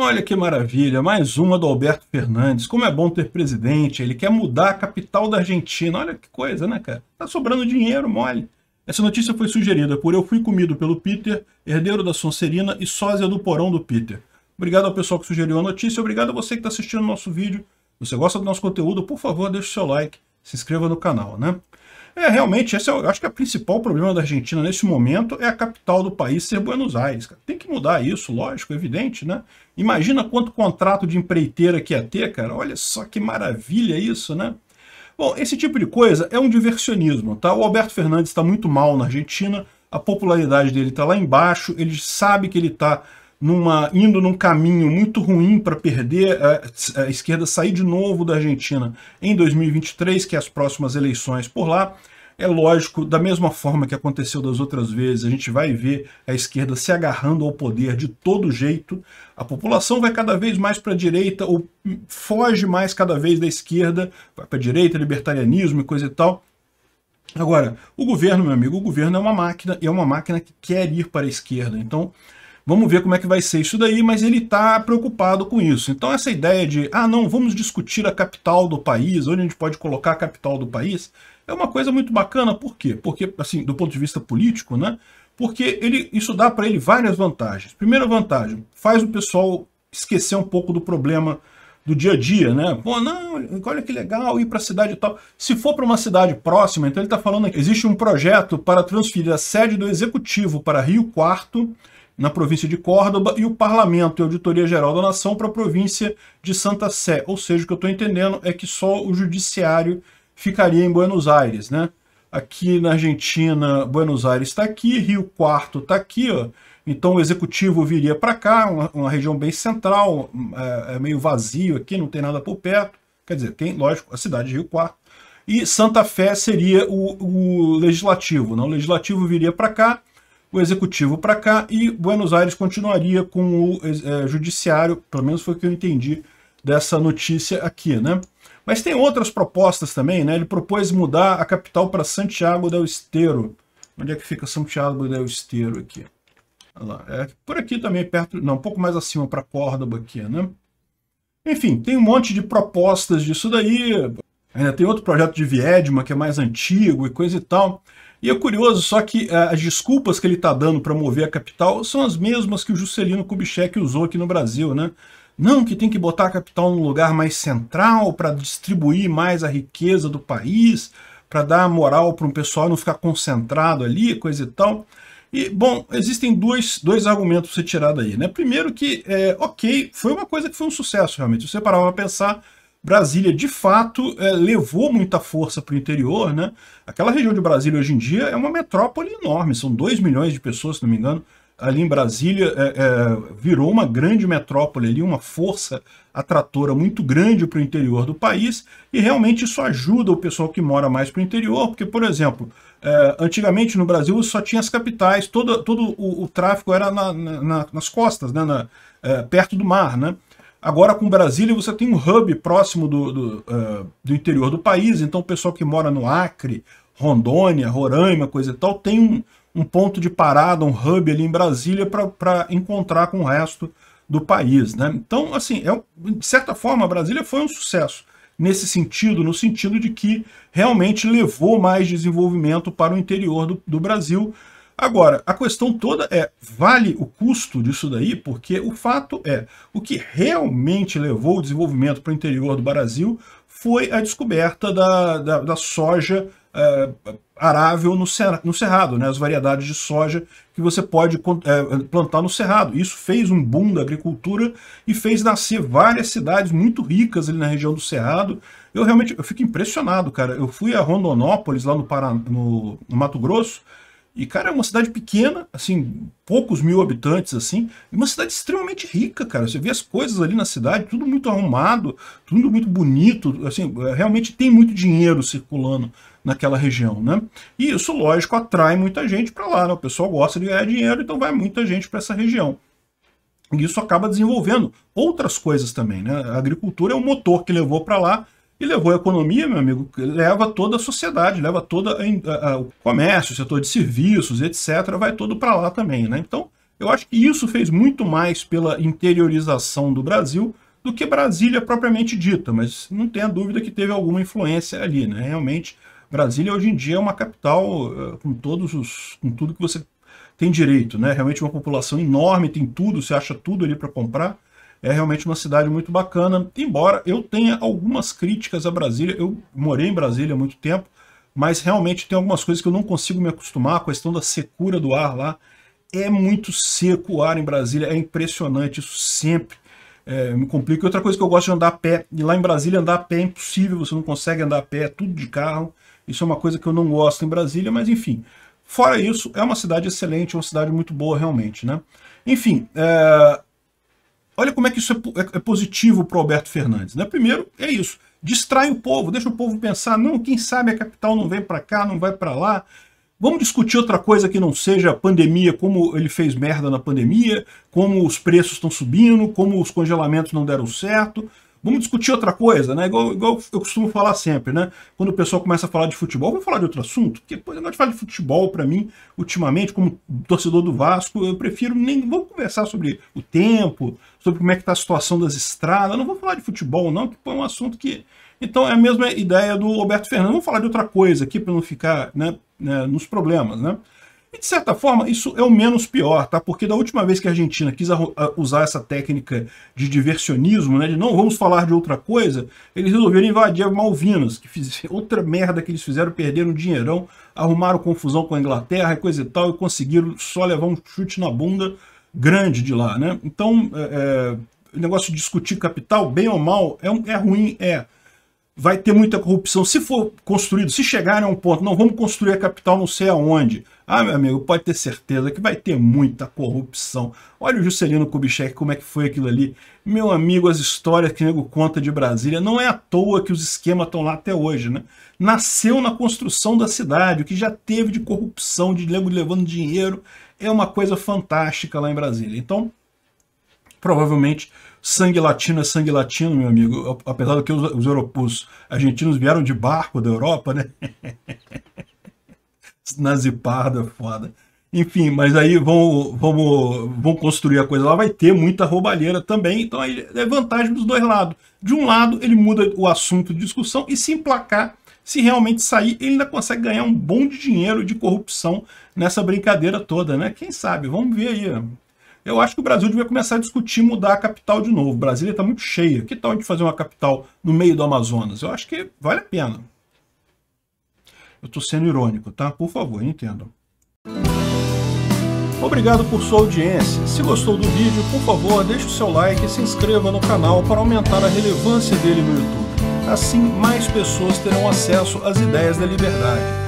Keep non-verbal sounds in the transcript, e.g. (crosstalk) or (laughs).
Olha que maravilha, mais uma do Alberto Fernandes. Como é bom ter presidente, ele quer mudar a capital da Argentina. Olha que coisa, né, cara? Tá sobrando dinheiro, mole. Essa notícia foi sugerida por Eu Fui Comido pelo Peter, herdeiro da Sonserina e sósia do porão do Peter. Obrigado ao pessoal que sugeriu a notícia, obrigado a você que está assistindo o nosso vídeo. Se você gosta do nosso conteúdo, por favor, deixe o seu like, se inscreva no canal, né? É, realmente, esse é, eu acho que é o principal problema da Argentina nesse momento é a capital do país ser Buenos Aires. Cara. Tem que mudar isso, lógico, evidente, né? Imagina quanto contrato de empreiteira que ia ter, cara. Olha só que maravilha isso, né? Bom, esse tipo de coisa é um diversionismo, tá? O Alberto Fernandes está muito mal na Argentina, a popularidade dele está lá embaixo, ele sabe que ele está numa, indo num caminho muito ruim para perder, a, é, é, a, esquerda sair de novo da Argentina em 2023, que é as próximas eleições por lá. É lógico, da mesma forma que aconteceu das outras vezes, a gente vai ver a esquerda se agarrando ao poder de todo jeito. A população vai cada vez mais para a direita, ou foge mais cada vez da esquerda, vai para a direita, libertarianismo e coisa e tal. Agora, o governo, meu amigo, o governo é uma máquina, e é uma máquina que quer ir para a esquerda. Então, Vamos ver como é que vai ser isso daí, mas ele está preocupado com isso. Então essa ideia de, ah não, vamos discutir a capital do país, onde a gente pode colocar a capital do país, é uma coisa muito bacana, por quê? Porque, assim, do ponto de vista político, né? Porque ele, isso dá para ele várias vantagens. Primeira vantagem, faz o pessoal esquecer um pouco do problema do dia a dia, né? Pô, não, olha que legal ir para a cidade e tal. Se for para uma cidade próxima, então ele está falando que existe um projeto para transferir a sede do executivo para Rio Quarto na província de Córdoba e o Parlamento e a Auditoria Geral da Nação para a província de Santa Sé. Ou seja, o que eu estou entendendo é que só o Judiciário ficaria em Buenos Aires, né? Aqui na Argentina, Buenos Aires está aqui, Rio Quarto está aqui, ó. Então o executivo viria para cá, uma, uma, região bem central, é, é, meio vazio aqui, não tem nada por perto. Quer dizer, tem, lógico, a cidade de Rio Quarto. E Santa Fé seria o, o legislativo. Né? O legislativo viria para cá o executivo para cá e Buenos Aires continuaria com o é, judiciário, pelo menos foi o que eu entendi dessa notícia aqui, né? Mas tem outras propostas também, né? Ele propôs mudar a capital para Santiago del Esteiro. Onde é que fica Santiago del Esteiro aqui? Lá, é por aqui também, perto, não, um pouco mais acima para Córdoba aqui, né? Enfim, tem um monte de propostas disso daí. Ainda tem outro projeto de Viedma que é mais antigo e coisa e tal. E é curioso só que eh, as desculpas que ele está dando para mover a capital são as mesmas que o Juscelino Kubitschek usou aqui no Brasil, né? Não, que tem que botar a capital num lugar mais central para distribuir mais a riqueza do país, para dar moral para um pessoal não ficar concentrado ali, coisa e tal. E, bom, existem dois, dois argumentos para ser tirado aí, né? Primeiro que, é, ok, foi uma coisa que foi um sucesso, realmente. Você parava para pensar, Brasília, de fato, é, levou muita força para o interior, né? Aquela região de Brasília hoje em dia é uma metrópole enorme, são 2 milhões de pessoas, se não me engano, ali em Brasília, é, é, virou uma grande metrópole ali, uma força atratora muito grande para o interior do país, e realmente isso ajuda o pessoal que mora mais para o interior, porque, por exemplo, é, antigamente no Brasil só tinha as capitais, todo, todo o, o tráfego era na, na, nas costas, né? Na, é, perto do mar, né? Agora com Brasília você tem um hub próximo do, do, uh, do interior do país, então o pessoal que mora no Acre, Rondônia, Roraima, coisa e tal, tem um, um ponto de parada, um hub ali em Brasília para encontrar com o resto do país. Né? Então, assim, é, de certa forma, a Brasília foi um sucesso nesse sentido, no sentido de que realmente levou mais desenvolvimento para o interior do, do Brasil, Agora, a questão toda é, vale o custo disso daí? Porque o fato é, o que realmente levou o desenvolvimento para o interior do Brasil foi a descoberta da, da, da soja é, arável no, ser, no cerrado, né? as variedades de soja que você pode é, plantar no cerrado. Isso fez um boom da agricultura e fez nascer várias cidades muito ricas ali na região do cerrado. Eu realmente eu fico impressionado, cara. Eu fui a Rondonópolis, lá no, Paraná, no, no Mato Grosso, e, cara, é uma cidade pequena, assim, poucos mil habitantes, assim, e uma cidade extremamente rica, cara. Você vê as coisas ali na cidade, tudo muito arrumado, tudo muito bonito, assim, é, realmente tem muito dinheiro circulando naquela região, né? E isso, lógico, atrai muita gente para lá, né? O pessoal gosta de ganhar dinheiro, então vai muita gente para essa região. E isso acaba desenvolvendo outras coisas também, né? A agricultura é o motor que levou para lá e levou a economia, meu amigo, leva toda a sociedade, leva todo o comércio, o setor de serviços, etc., vai todo para lá também, né? Então, eu acho que isso fez muito mais pela interiorização do Brasil do que Brasília propriamente dita, mas não tenha dúvida que teve alguma influência ali, né? Realmente, Brasília hoje em dia é uma capital eh, com todos os, com tudo que você tem direito, né? Realmente uma população enorme, tem tudo, você acha tudo ali para comprar é realmente uma cidade muito bacana, embora eu tenha algumas críticas a Brasília, eu morei em Brasília há muito tempo, mas realmente tem algumas coisas que eu não consigo me acostumar, a questão da secura do ar lá, é muito seco o ar em Brasília, é impressionante, isso sempre é, me complica. Outra coisa que eu gosto de andar a pé, e lá em Brasília andar a pé é impossível, você não consegue andar a pé, é tudo de carro, isso é uma coisa que eu não gosto em Brasília, mas enfim. Fora isso, é uma cidade excelente, é uma cidade muito boa realmente, né? Enfim, é, Olha como é que isso é, é, é positivo para o Alberto Fernandes. Né? Primeiro, é isso. Distrai o povo, deixa o povo pensar, não, quem sabe a capital não vem para cá, não vai para lá. Vamos discutir outra coisa que não seja a pandemia, como ele fez merda na pandemia, como os preços estão subindo, como os congelamentos não deram certo. Vamos discutir outra coisa, né? Igual, igual, eu costumo falar sempre, né? Quando o pessoal começa a falar de futebol, vamos falar de outro assunto? Porque depois negócio de falar de futebol, para mim, ultimamente, como torcedor do Vasco, eu prefiro nem. Vamos conversar sobre o tempo, sobre como é que tá a situação das estradas. não vou falar de futebol, não, que é um assunto que. Então é a mesma ideia do Roberto Fernandes. Vamos falar de outra coisa aqui para não ficar né, né, nos problemas, né? E, de certa forma, isso é o menos pior, tá? Porque da última vez que a Argentina quis ah, usar essa técnica de diversionismo, né? De não vamos falar de outra coisa, eles resolveram invadir Malvinas, que fiz, (laughs) outra merda que eles fizeram, perderam um dinheirão, arrumaram confusão com a Inglaterra e coisa e tal, e conseguiram só levar um chute na bunda grande de lá, né? Então, é, é, o negócio de discutir capital, bem ou mal, é, é ruim, é vai ter muita corrupção. Se for construído, se chegar a um ponto, não vamos construir a capital não sei aonde. Ah, meu amigo, pode ter certeza que vai ter muita corrupção. Olha o Juscelino Kubitschek, como é que foi aquilo ali. Meu amigo, as histórias que o nego conta de Brasília, não é à toa que os esquemas estão lá até hoje, né? Nasceu na construção da cidade, o que já teve de corrupção, de nego levando dinheiro, é uma coisa fantástica lá em Brasília. Então, provavelmente Sangue latino é sangue latino, meu amigo. Apesar do que os, os, argentinos vieram de barco da Europa, né? (laughs) Naziparda, é foda. Enfim, mas aí vão, vão, vão construir a coisa lá, vai ter muita roubalheira também, então aí é vantagem dos dois lados. De um lado, ele muda o assunto de discussão e se emplacar, se realmente sair, ele ainda consegue ganhar um bom de dinheiro de corrupção nessa brincadeira toda, né? Quem sabe? Vamos ver aí. Eu acho que o Brasil devia começar a discutir mudar a capital de novo. Brasília está muito cheia. Que tal a gente fazer uma capital no meio do Amazonas? Eu acho que vale a pena. Eu estou sendo irônico, tá? Por favor, entendam. Obrigado por sua audiência. Se gostou do vídeo, por favor, deixe o seu like e se inscreva no canal para aumentar a relevância dele no YouTube. Assim, mais pessoas terão acesso às ideias da liberdade